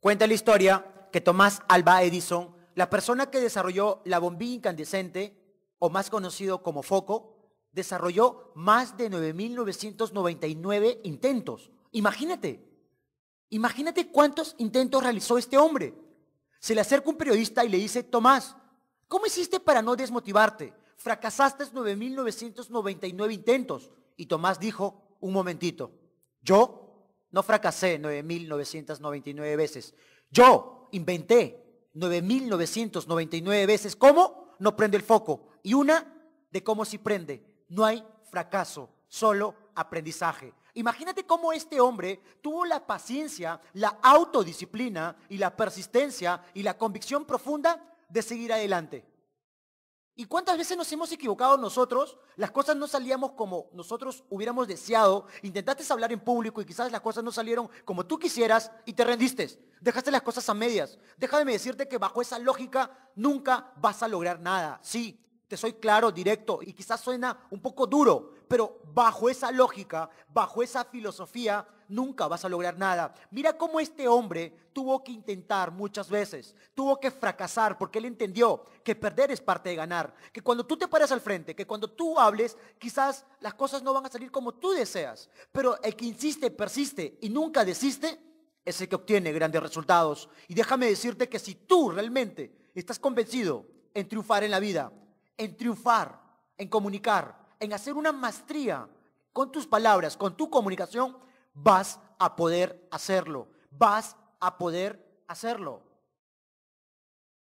Cuenta la historia que Tomás Alba Edison, la persona que desarrolló la bombilla incandescente, o más conocido como foco, desarrolló más de 9.999 intentos. Imagínate, imagínate cuántos intentos realizó este hombre. Se le acerca un periodista y le dice, Tomás, ¿cómo hiciste para no desmotivarte? Fracasaste 9.999 intentos. Y Tomás dijo, un momentito, yo no fracasé 9.999 veces. Yo inventé 9.999 veces cómo no prende el foco. Y una de cómo sí prende. No hay fracaso, solo aprendizaje. Imagínate cómo este hombre tuvo la paciencia, la autodisciplina y la persistencia y la convicción profunda de seguir adelante. ¿Y cuántas veces nos hemos equivocado nosotros? Las cosas no salíamos como nosotros hubiéramos deseado. Intentaste hablar en público y quizás las cosas no salieron como tú quisieras y te rendiste. Dejaste las cosas a medias. Déjame decirte que bajo esa lógica nunca vas a lograr nada. Sí, te soy claro, directo, y quizás suena un poco duro, pero bajo esa lógica, bajo esa filosofía, nunca vas a lograr nada. Mira cómo este hombre tuvo que intentar muchas veces, tuvo que fracasar porque él entendió que perder es parte de ganar, que cuando tú te pares al frente, que cuando tú hables, quizás las cosas no van a salir como tú deseas, pero el que insiste, persiste y nunca desiste, es el que obtiene grandes resultados. Y déjame decirte que si tú realmente estás convencido en triunfar en la vida, en triunfar, en comunicar, en hacer una maestría con tus palabras, con tu comunicación, vas a poder hacerlo. Vas a poder hacerlo.